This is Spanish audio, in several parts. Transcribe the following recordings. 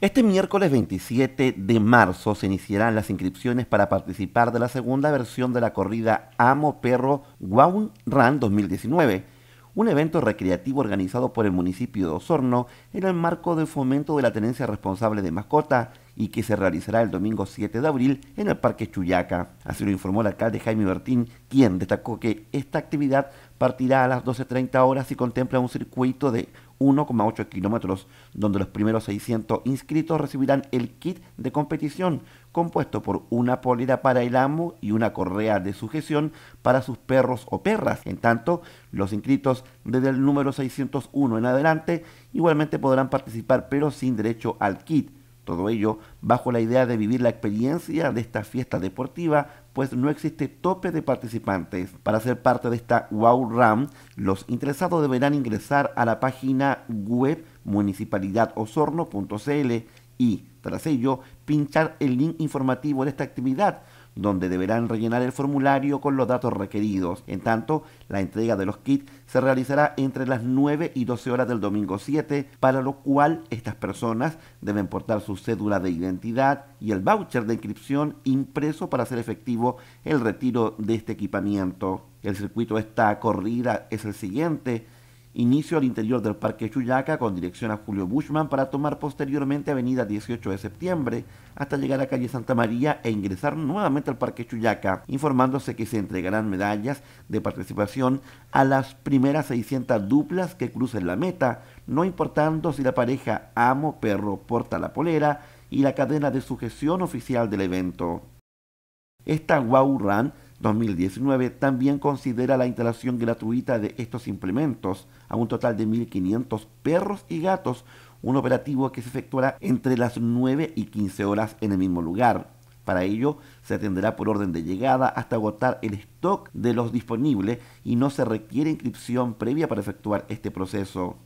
Este miércoles 27 de marzo se iniciarán las inscripciones para participar de la segunda versión de la corrida Amo Perro Guau Run 2019, un evento recreativo organizado por el municipio de Osorno en el marco del fomento de la tenencia responsable de mascotas y que se realizará el domingo 7 de abril en el Parque Chuyaca. Así lo informó el alcalde Jaime Bertín, quien destacó que esta actividad partirá a las 12.30 horas y contempla un circuito de 1,8 kilómetros, donde los primeros 600 inscritos recibirán el kit de competición, compuesto por una polera para el amo y una correa de sujeción para sus perros o perras. En tanto, los inscritos desde el número 601 en adelante igualmente podrán participar, pero sin derecho al kit. Todo ello bajo la idea de vivir la experiencia de esta fiesta deportiva, pues no existe tope de participantes. Para ser parte de esta Wow Ram, los interesados deberán ingresar a la página web municipalidadosorno.cl y, tras ello, pinchar el link informativo de esta actividad donde deberán rellenar el formulario con los datos requeridos. En tanto, la entrega de los kits se realizará entre las 9 y 12 horas del domingo 7, para lo cual estas personas deben portar su cédula de identidad y el voucher de inscripción impreso para hacer efectivo el retiro de este equipamiento. El circuito de esta corrida es el siguiente inicio al interior del Parque Chuyaca con dirección a Julio Bushman para tomar posteriormente Avenida 18 de septiembre hasta llegar a calle Santa María e ingresar nuevamente al Parque Chuyaca, informándose que se entregarán medallas de participación a las primeras 600 duplas que crucen la meta, no importando si la pareja amo perro porta la polera y la cadena de sujeción oficial del evento. Esta Wow Run 2019 también considera la instalación gratuita de estos implementos a un total de 1.500 perros y gatos, un operativo que se efectuará entre las 9 y 15 horas en el mismo lugar. Para ello, se atenderá por orden de llegada hasta agotar el stock de los disponibles y no se requiere inscripción previa para efectuar este proceso.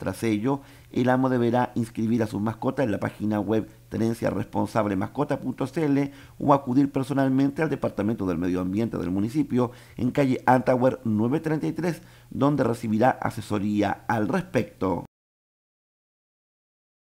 Tras ello, el amo deberá inscribir a su mascota en la página web tenenciaresponsablemascota.cl o acudir personalmente al Departamento del Medio Ambiente del municipio en calle Antauer 933, donde recibirá asesoría al respecto.